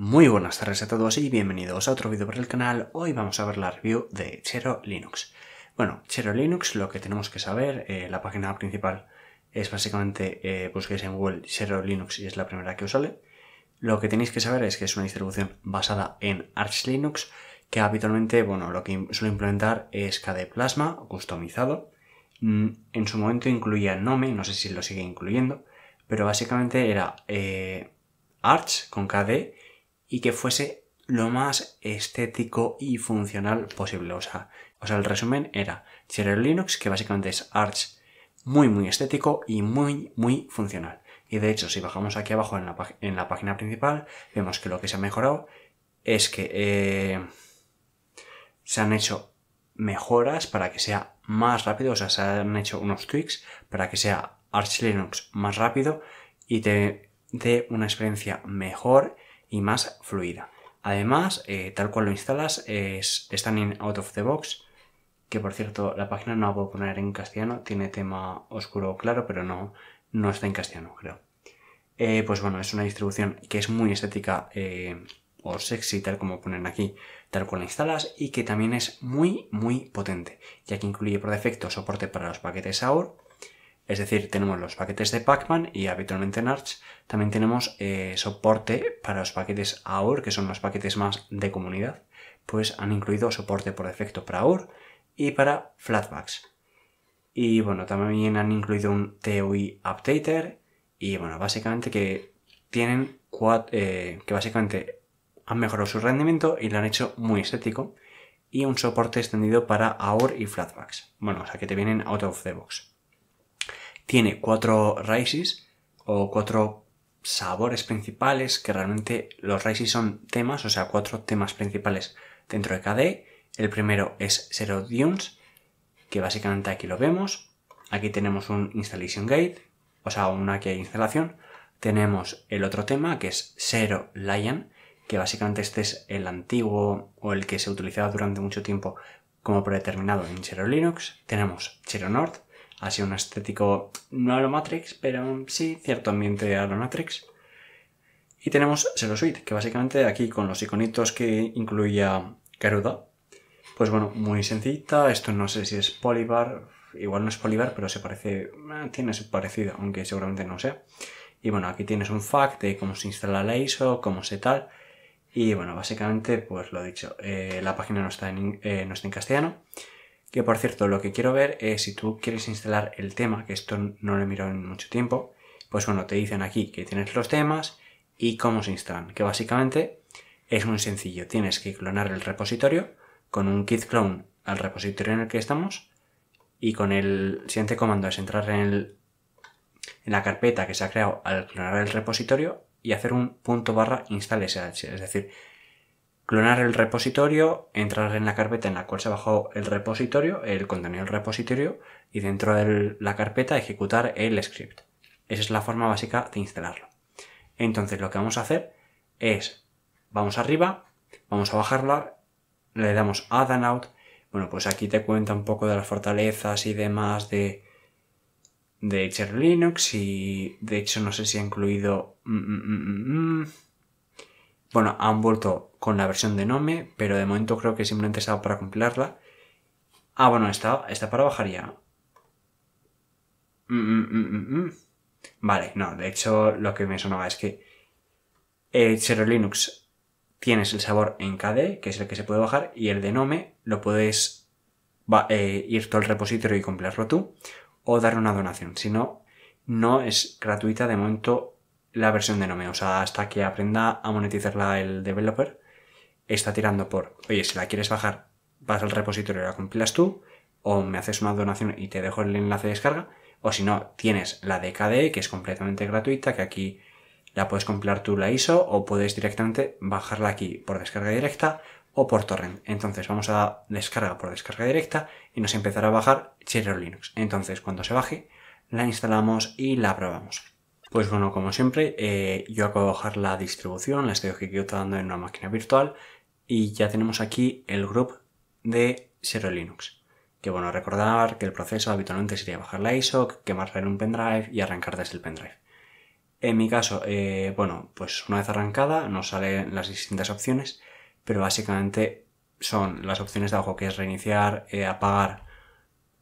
Muy buenas tardes a todos y bienvenidos a otro vídeo por el canal. Hoy vamos a ver la review de Chero Linux. Bueno, Chero Linux, lo que tenemos que saber, eh, la página principal es básicamente, eh, busquéis en Google Chero Linux y es la primera que os sale. Lo que tenéis que saber es que es una distribución basada en Arch Linux, que habitualmente, bueno, lo que suele implementar es KDE Plasma, customizado. Mm, en su momento incluía Nome, no sé si lo sigue incluyendo, pero básicamente era eh, Arch con KDE y que fuese lo más estético y funcional posible. O sea, o sea el resumen era Cherry Linux, que básicamente es Arch muy, muy estético y muy, muy funcional. Y de hecho, si bajamos aquí abajo en la, página principal, vemos que lo que se ha mejorado es que eh, se han hecho mejoras para que sea más rápido, o sea, se han hecho unos tweaks para que sea Arch Linux más rápido y te dé una experiencia mejor y más fluida. Además, eh, tal cual lo instalas, es, están out of the box, que por cierto, la página no la puedo poner en castellano, tiene tema oscuro claro, pero no, no está en castellano, creo. Eh, pues bueno, es una distribución que es muy estética eh, o sexy, tal como ponen aquí, tal cual la instalas, y que también es muy, muy potente, ya que incluye por defecto soporte para los paquetes AUR, es decir, tenemos los paquetes de Pacman y habitualmente en Arch también tenemos eh, soporte para los paquetes AUR, que son los paquetes más de comunidad, pues han incluido soporte por defecto para AUR y para Flatbacks. Y bueno, también han incluido un TUI Updater y bueno, básicamente que tienen eh, que básicamente han mejorado su rendimiento y lo han hecho muy estético y un soporte extendido para AUR y Flatbacks. Bueno, o sea que te vienen out of the box tiene cuatro raíces o cuatro sabores principales, que realmente los raíces son temas, o sea, cuatro temas principales dentro de KDE. El primero es Zero Dunes, que básicamente aquí lo vemos. Aquí tenemos un Installation Gate, o sea, una que hay instalación. Tenemos el otro tema, que es Zero Lion, que básicamente este es el antiguo o el que se utilizaba durante mucho tiempo como predeterminado en Xero Linux. Tenemos Zero North, sido un estético no Matrix, pero sí cierto ambiente a lo Matrix. Y tenemos Zero Suite, que básicamente aquí con los iconitos que incluía Garuda, pues bueno, muy sencillita, esto no sé si es Polybar, igual no es Polybar, pero se parece, eh, tiene su parecido, aunque seguramente no sea. Y bueno, aquí tienes un fact de cómo se instala la ISO, cómo se tal. Y bueno, básicamente, pues lo dicho, eh, la página no está eh, no está en castellano. Que por cierto, lo que quiero ver es si tú quieres instalar el tema, que esto no lo he en mucho tiempo, pues bueno, te dicen aquí que tienes los temas y cómo se instalan, que básicamente es muy sencillo. Tienes que clonar el repositorio con un kit clone al repositorio en el que estamos y con el siguiente comando es entrar en, el, en la carpeta que se ha creado al clonar el repositorio y hacer un punto barra install e. es decir, clonar el repositorio, entrar en la carpeta en la cual se bajó el repositorio, el contenido del repositorio, y dentro de la carpeta ejecutar el script. Esa es la forma básica de instalarlo. Entonces lo que vamos a hacer es, vamos arriba, vamos a bajarla, le damos a Out, bueno, pues aquí te cuenta un poco de las fortalezas y demás de, de Linux y de hecho no sé si ha incluido... Mm, mm, mm, bueno, han vuelto con la versión de Nome, pero de momento creo que simplemente estaba para compilarla. Ah, bueno, está, está para bajar ya. Mm, mm, mm, vale, no, de hecho lo que me sonaba es que el eh, Zero Linux tienes el sabor en KDE, que es el que se puede bajar, y el de Nome lo puedes eh, ir todo el repositorio y compilarlo tú, o dar una donación. Si no, no es gratuita de momento la versión de Nome. O sea, hasta que aprenda a monetizarla el developer, está tirando por, oye, si la quieres bajar, vas al repositorio y la compilas tú, o me haces una donación y te dejo el enlace de descarga, o si no, tienes la DKDE, que es completamente gratuita, que aquí la puedes compilar tú la ISO, o puedes directamente bajarla aquí por descarga directa o por torrent. Entonces vamos a descarga por descarga directa y nos empezará a bajar Cherry Linux. Entonces cuando se baje, la instalamos y la probamos. Pues bueno, como siempre, eh, yo acabo de bajar la distribución, la estoy ejecutando en una máquina virtual y ya tenemos aquí el group de 0 Linux. Que bueno, recordar que el proceso habitualmente sería bajar la ISO, quemarla en un pendrive y arrancar desde el pendrive. En mi caso, eh, bueno, pues una vez arrancada nos salen las distintas opciones, pero básicamente son las opciones de abajo que es reiniciar, eh, apagar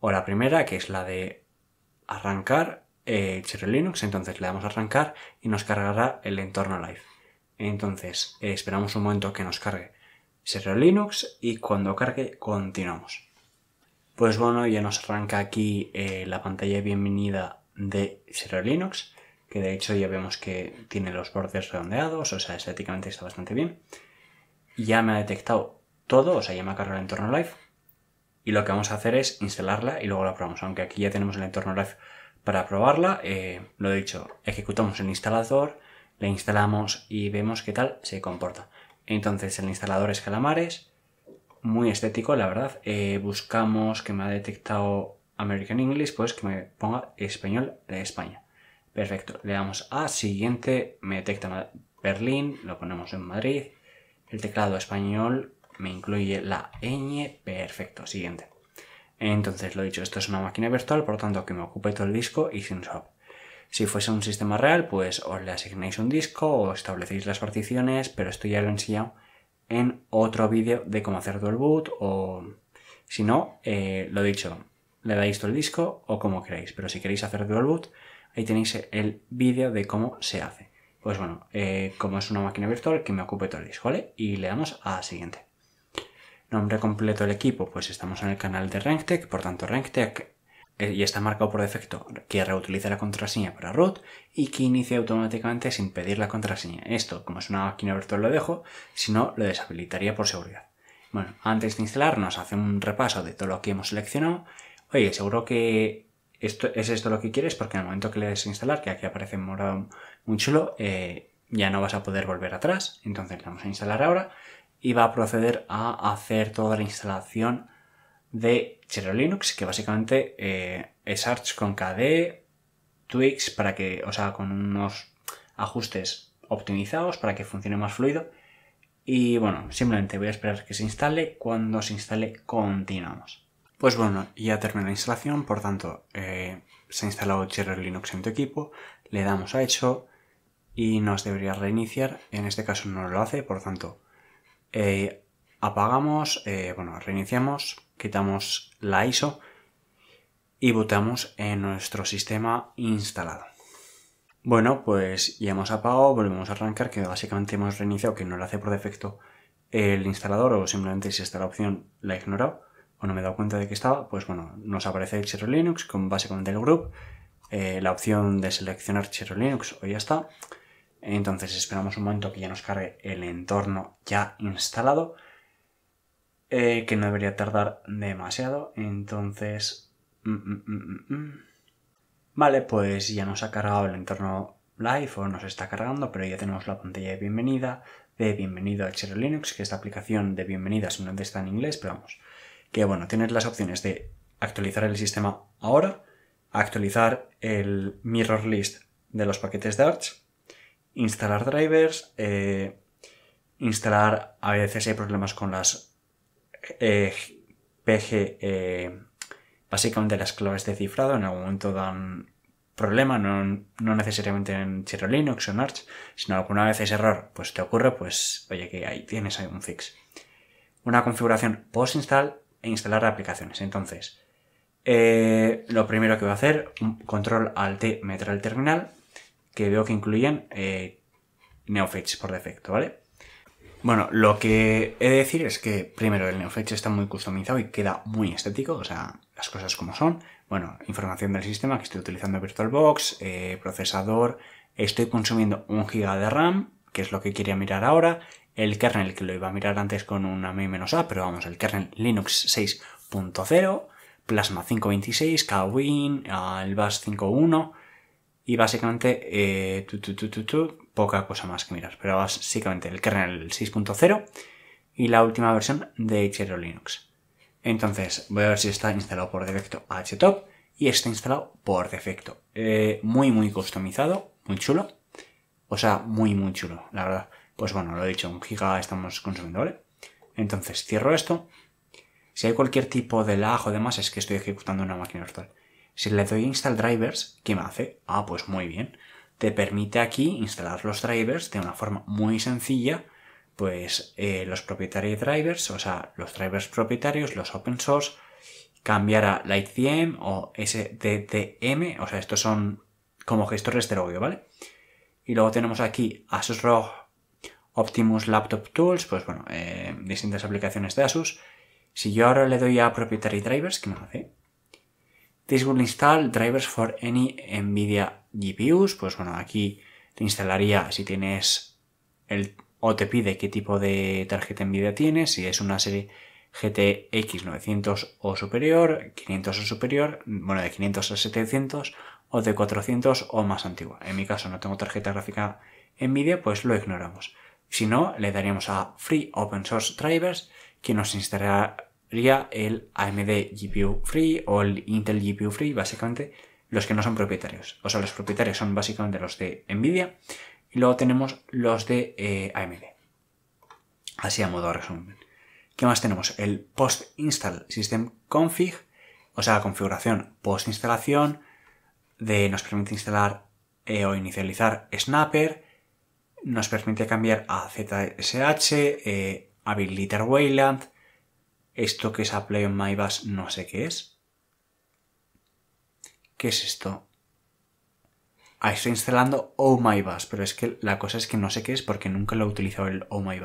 o la primera, que es la de arrancar eh, Cherry Linux, entonces le damos a arrancar y nos cargará el entorno live. Entonces eh, esperamos un momento que nos cargue Cherry Linux y cuando cargue continuamos. Pues bueno, ya nos arranca aquí eh, la pantalla bienvenida de Cherry Linux, que de hecho ya vemos que tiene los bordes redondeados, o sea, estéticamente está bastante bien. Ya me ha detectado todo, o sea, ya me ha cargado el entorno live. Y lo que vamos a hacer es instalarla y luego la probamos, aunque aquí ya tenemos el entorno live para probarla, eh, lo he dicho, ejecutamos el instalador, le instalamos y vemos qué tal se comporta. Entonces el instalador es Calamares, muy estético la verdad. Eh, buscamos que me ha detectado American English, pues que me ponga español de España. Perfecto, le damos a siguiente, me detecta Berlín, lo ponemos en Madrid. El teclado español me incluye la ñ, perfecto, siguiente. Entonces, lo dicho, esto es una máquina virtual, por lo tanto que me ocupe todo el disco, y sin swap. Si fuese un sistema real, pues os le asignáis un disco o establecéis las particiones, pero esto ya lo he enseñado en otro vídeo de cómo hacer dual boot o si no, eh, lo dicho, le dais todo el disco o como queráis, pero si queréis hacer dual boot, ahí tenéis el vídeo de cómo se hace. Pues bueno, eh, como es una máquina virtual, que me ocupe todo el disco, ¿vale? Y le damos a siguiente. Nombre completo del equipo, pues estamos en el canal de RankTech, por tanto RankTech eh, y está marcado por defecto que reutiliza la contraseña para root y que inicie automáticamente sin pedir la contraseña. Esto, como es una máquina virtual, lo dejo, si no, lo deshabilitaría por seguridad. Bueno, antes de instalar nos hace un repaso de todo lo que hemos seleccionado. Oye, seguro que esto, es esto lo que quieres, porque en el momento que le des instalar, que aquí aparece en morado muy chulo, eh, ya no vas a poder volver atrás. Entonces le vamos a instalar ahora y va a proceder a hacer toda la instalación de Cherry Linux, que básicamente eh, es Arch con KDE, Twix para que, o sea, con unos ajustes optimizados para que funcione más fluido. Y bueno, simplemente voy a esperar que se instale. Cuando se instale, continuamos. Pues bueno, ya termina la instalación, por tanto, eh, se ha instalado Cherry Linux en tu equipo, le damos a hecho y nos debería reiniciar. En este caso no lo hace, por tanto, eh, apagamos, eh, bueno, reiniciamos, quitamos la ISO y botamos en nuestro sistema instalado. Bueno, pues ya hemos apagado, volvemos a arrancar, que básicamente hemos reiniciado, que no lo hace por defecto el instalador, o simplemente si está la opción la he ignorado, o no me he dado cuenta de que estaba, pues bueno, nos aparece el Linux con básicamente el group, eh, la opción de seleccionar Chero Linux, o ya está. Entonces esperamos un momento que ya nos cargue el entorno ya instalado, eh, que no debería tardar demasiado. Entonces... Mm, mm, mm, vale, pues ya nos ha cargado el entorno live o nos está cargando, pero ya tenemos la pantalla de bienvenida, de bienvenido a Xero Linux, que esta aplicación de bienvenida no está en inglés, pero vamos. Que bueno, tienes las opciones de actualizar el sistema ahora, actualizar el mirror list de los paquetes de Arch, instalar drivers, eh, instalar, a veces hay problemas con las eh, PG, eh, básicamente las claves de cifrado, en algún momento dan problema, no, necesariamente en Chiro Linux o en Arch, sino alguna vez es error, pues te ocurre, pues oye que ahí tienes ahí un fix. Una configuración post-install e instalar aplicaciones. Entonces, lo primero que voy a hacer, control alt T al el terminal que veo que incluyen eh, NeoFetch por defecto, ¿vale? Bueno, lo que he de decir es que primero el NeoFetch está muy customizado y queda muy estético, o sea, las cosas como son. Bueno, información del sistema que estoy utilizando VirtualBox, eh, procesador, estoy consumiendo un GB de RAM, que es lo que quería mirar ahora, el kernel que lo iba a mirar antes con una MI-A, pero vamos, el kernel Linux 6.0, Plasma 5.26, Kwin, el Bas 5.1, y básicamente eh, poca cosa más que miras Pero básicamente el kernel 6.0 y la última versión de Hero Linux. Entonces voy a ver si está instalado por defecto HTOP y está instalado por defecto. Eh, muy muy customizado, muy chulo. O sea, muy muy chulo, la verdad. Pues bueno, lo he dicho, un giga estamos consumiendo, ¿vale? Entonces cierro esto. Si hay cualquier tipo de lag o demás es que estoy ejecutando una máquina virtual. Si le doy a install drivers, ¿qué me hace? Ah, pues muy bien. Te permite aquí instalar los drivers de una forma muy sencilla, pues eh, los proprietary drivers, o sea, los drivers propietarios, los open source, cambiar a LightDM o SDDM, o sea, estos son como gestores de audio, ¿vale? Y luego tenemos aquí Asus ROG Optimus Laptop Tools, pues bueno, eh, distintas aplicaciones de Asus. Si yo ahora le doy a Proprietary Drivers, ¿qué me hace? This will install drivers for any NVIDIA GPUs. Pues bueno, aquí te instalaría si tienes el o te pide qué tipo de tarjeta NVIDIA tienes, si es una serie GTX 900 o superior, 500 o superior, bueno, de 500 a 700 o de 400 o más antigua. En mi caso no tengo tarjeta gráfica NVIDIA, pues lo ignoramos. Si no, le daríamos a Free Open Source Drivers, que nos instalará, el AMD GPU Free o el Intel GPU Free, básicamente los que no son propietarios. O sea, los propietarios son básicamente los de Nvidia y luego tenemos los de eh, AMD. Así a modo de resumen. ¿Qué más tenemos? El post install system config, o sea, configuración post instalación, de, nos permite instalar eh, o inicializar Snapper, nos permite cambiar a ZSH, eh, habilitar Wayland, ¿Esto que es a Play on My no sé qué es? ¿Qué es esto? Ah, estoy instalando Oh My Bass, pero es que la cosa es que no sé qué es porque nunca lo he utilizado el Oh My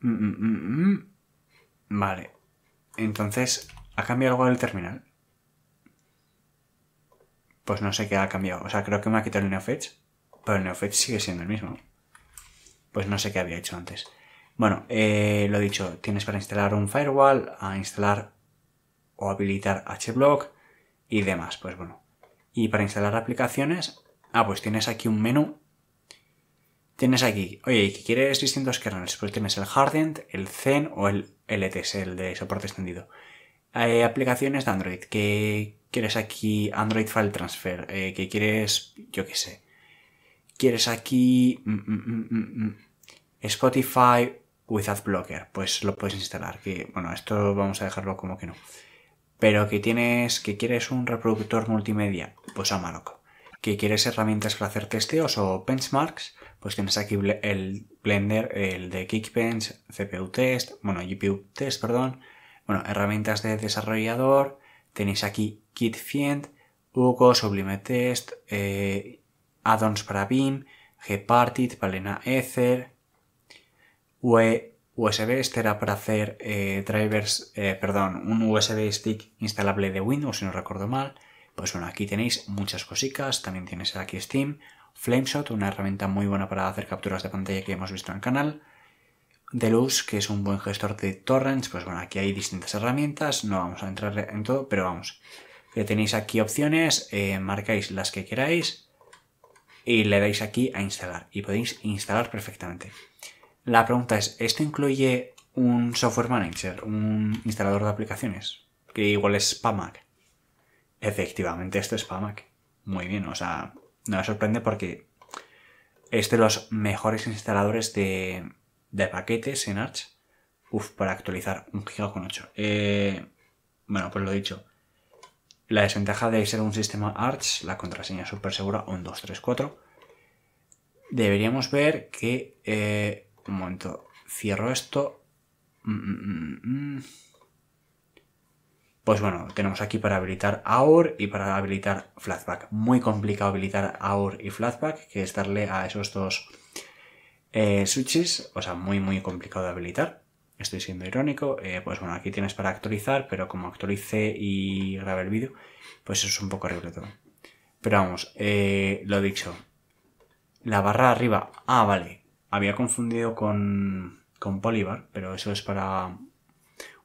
mm, mm, mm, vale. Entonces, ¿ha cambiado algo el terminal? Pues no sé qué ha cambiado. O sea, creo que me ha quitado el NeoFetch, pero el NeoFetch sigue siendo el mismo. Pues no sé qué había hecho antes. Bueno, lo eh, lo dicho, tienes para instalar un firewall, a instalar o habilitar HBlock y demás. Pues bueno. Y para instalar aplicaciones, ah, pues tienes aquí un menú. Tienes aquí, oye, ¿qué quieres distintos kernels? Pues tienes el hardened, el zen o el LTS, el de soporte extendido. aplicaciones de Android, ¿Qué quieres aquí Android File Transfer, eh, ¿Qué quieres, yo qué sé, quieres aquí mm, mm, mm, Spotify with Blocker, pues lo puedes instalar. Que, bueno, esto vamos a dejarlo como que no. Pero que tienes, que quieres un reproductor multimedia, pues Amarok. Que quieres herramientas para hacer testeos o benchmarks, pues tienes aquí el Blender, el de Geekbench, CPU Test, bueno, GPU Test, perdón. Bueno, herramientas de desarrollador, tenéis aquí KitFiend, Hugo, Sublime Test, eh, addons para BIM, Gpartit, Palena Ether, USB. E, este era para hacer eh, drivers, eh, perdón, un USB stick instalable de Windows, si no recuerdo mal. Pues bueno, aquí tenéis muchas cositas. También tenéis aquí Steam, Flameshot, una herramienta muy buena para hacer capturas de pantalla que hemos visto en el canal. Deluxe, que es un buen gestor de torrents. Pues bueno, aquí hay distintas herramientas. No vamos a entrar en todo, pero vamos. Que eh, tenéis aquí opciones, marcáis las que queráis y le dais aquí a instalar y podéis instalar perfectamente. La pregunta es, ¿esto incluye un software manager, un instalador de aplicaciones? Que igual es Spamac? Efectivamente, esto es Spamac. Muy bien, o sea, no me sorprende porque es de los mejores instaladores de, paquetes en Arch. Uf, para actualizar un giga con 8. Eh, bueno, pues lo dicho. La desventaja de ser un sistema Arch, la contraseña súper segura, un 2, 3, 4. Deberíamos ver que eh, un momento, cierro esto. Mm, mm, mm, pues bueno, tenemos aquí para habilitar aur y para habilitar Flashback. Muy complicado habilitar aur y Flashback, que es darle a esos dos eh, switches. O sea, muy, muy complicado de habilitar. Estoy siendo irónico. Eh, pues bueno, aquí tienes para actualizar, pero como actualice y grabe el vídeo, pues eso es un poco horrible todo. Pero vamos, eh, lo dicho. La barra arriba. Ah, vale había confundido con, con Polybar, pero eso es para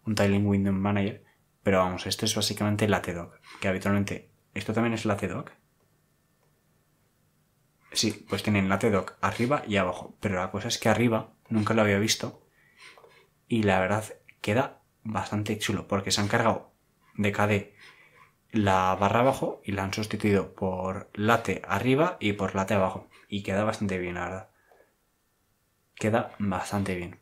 un Tiling Window Manager. Pero vamos, esto es básicamente LatteDoc. que habitualmente... ¿Esto también es latedoc Sí, pues tienen latedoc arriba y abajo. Pero la cosa es que arriba nunca lo había visto. Y la verdad queda bastante chulo, porque se han cargado de KD la barra abajo y la han sustituido por late arriba y por late abajo. Y queda bastante bien, la verdad queda bastante bien.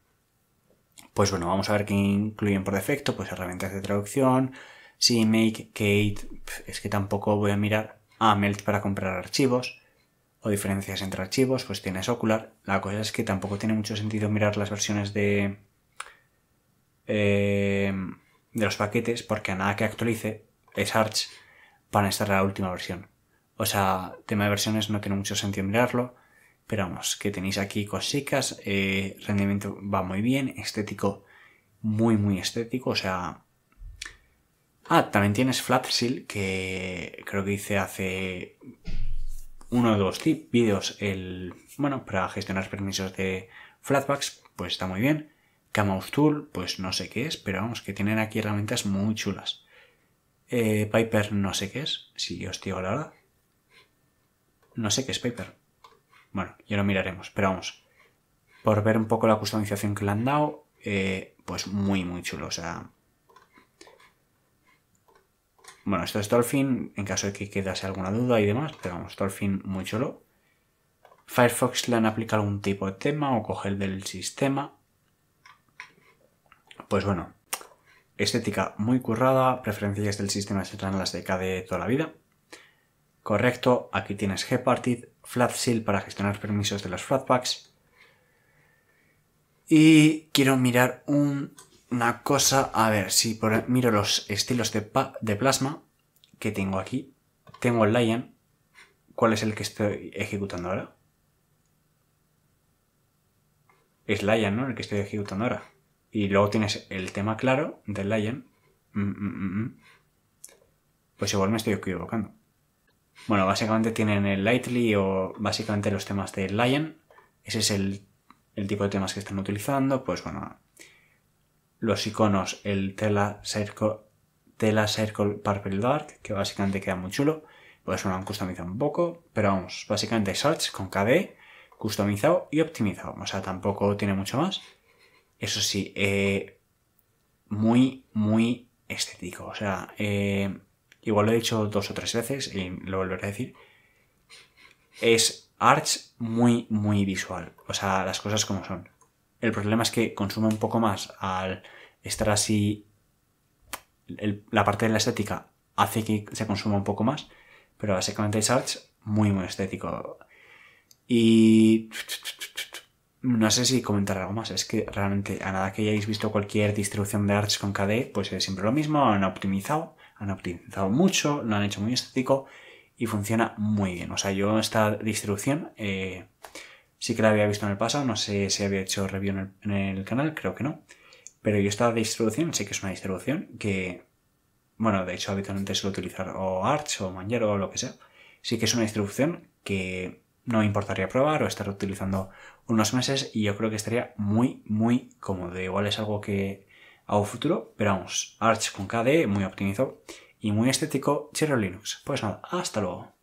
Pues bueno, vamos a ver qué incluyen por defecto, pues herramientas de traducción, CMake, Kate, es que tampoco voy a mirar a Melt para comprar archivos o diferencias entre archivos, pues tienes Ocular. La cosa es que tampoco tiene mucho sentido mirar las versiones de, em, de los paquetes porque a nada que actualice es Arch para estar la última versión. O sea, tema de versiones no tiene mucho sentido mirarlo. Pero vamos, que tenéis aquí cositas, eh, rendimiento va muy bien, estético muy, muy estético, o sea... Ah, también tienes FlatSeal, que creo que hice hace uno o dos tips, vídeos, el... Bueno, para gestionar permisos de Flatbacks, pues está muy bien. Camouse Tool, pues no sé qué es, pero vamos, que tienen aquí herramientas muy chulas. Eh, Piper no sé qué es, si os digo la verdad. No sé qué es Piper. Bueno, ya lo miraremos, pero vamos. Por ver un poco la customización que le han dado, eh, pues muy, muy chulo. O sea. Bueno, esto es Dolphin, en caso de que quedase alguna duda y demás, pero vamos, Dolphin muy chulo. Firefox le han aplicado algún tipo de tema o coger del sistema. Pues bueno, estética muy currada, preferencias del sistema serán las de KDE toda la vida. Correcto, aquí tienes Gparted, FlatSeal para gestionar permisos de los flatpaks. Y quiero mirar una cosa, a ver, si miro los estilos de, plasma que tengo aquí, tengo el Lion, ¿cuál es el que estoy ejecutando ahora? Es Lion, ¿no? El que estoy ejecutando ahora. Y luego tienes el tema claro del Lion. Mm, mm, mm, pues igual me estoy equivocando. Bueno, básicamente tienen el Lightly o básicamente los temas de Lion. Ese es el, tipo de temas que están utilizando. Pues bueno, los iconos, el Tela Circle, Tela Circle Purple Dark, que básicamente queda muy chulo. Pues bueno, han customizado un poco, pero vamos, básicamente search con KD, customizado y optimizado. O sea, tampoco tiene mucho más. Eso sí, eh, muy, muy estético. O sea, eh, igual lo he dicho dos o tres veces y lo volveré a decir, es Arch muy, muy visual. O sea, las cosas como son. El problema es que consume un poco más al estar así. la parte de la estética hace que se consuma un poco más, pero básicamente es Arch muy, muy estético. Y. No sé si comentar algo más. Es que realmente, a nada que hayáis visto cualquier distribución de Arch con KDE, pues es siempre lo mismo, han optimizado han optimizado mucho, lo han hecho muy estético y funciona muy bien. O sea, yo esta distribución eh, sí que la había visto en el pasado, no sé si había hecho review en el, canal, creo que no. Pero yo esta distribución sí que es una distribución que, bueno, de hecho habitualmente suelo utilizar o Arch o Manjaro o lo que sea. Sí que es una distribución que no importaría probar o estar utilizando unos meses y yo creo que estaría muy, muy cómodo. Igual es algo que a un futuro, pero vamos, Arch con KDE muy optimizado y muy estético, Cherry Linux. Pues nada, hasta luego.